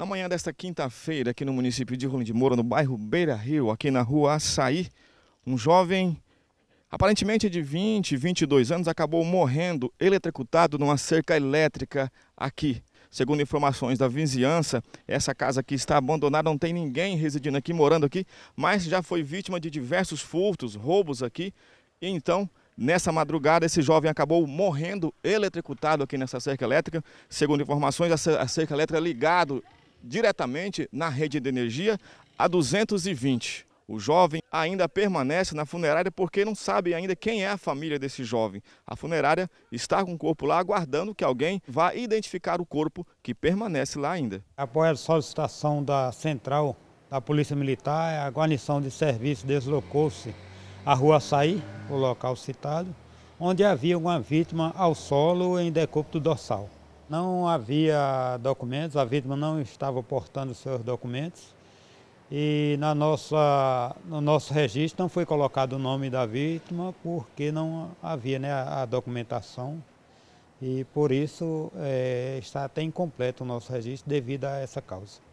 Na manhã desta quinta-feira, aqui no município de Rolim de Moura, no bairro Beira Rio, aqui na rua Açaí, um jovem aparentemente de 20, 22 anos acabou morrendo eletrocutado numa cerca elétrica aqui. Segundo informações da vizinhança, essa casa aqui está abandonada, não tem ninguém residindo aqui, morando aqui, mas já foi vítima de diversos furtos, roubos aqui. E então, nessa madrugada, esse jovem acabou morrendo eletrocutado aqui nessa cerca elétrica. Segundo informações, a cerca elétrica é ligada diretamente na rede de energia a 220. O jovem ainda permanece na funerária porque não sabe ainda quem é a família desse jovem. A funerária está com o corpo lá aguardando que alguém vá identificar o corpo que permanece lá ainda. Após a solicitação da central da Polícia Militar, a guarnição de serviço deslocou-se à rua Açaí, o local citado, onde havia uma vítima ao solo em decúbito dorsal. Não havia documentos, a vítima não estava portando seus documentos e na nossa, no nosso registro não foi colocado o nome da vítima porque não havia né, a, documentação e por isso é, está até incompleto o nosso registro devido a essa causa.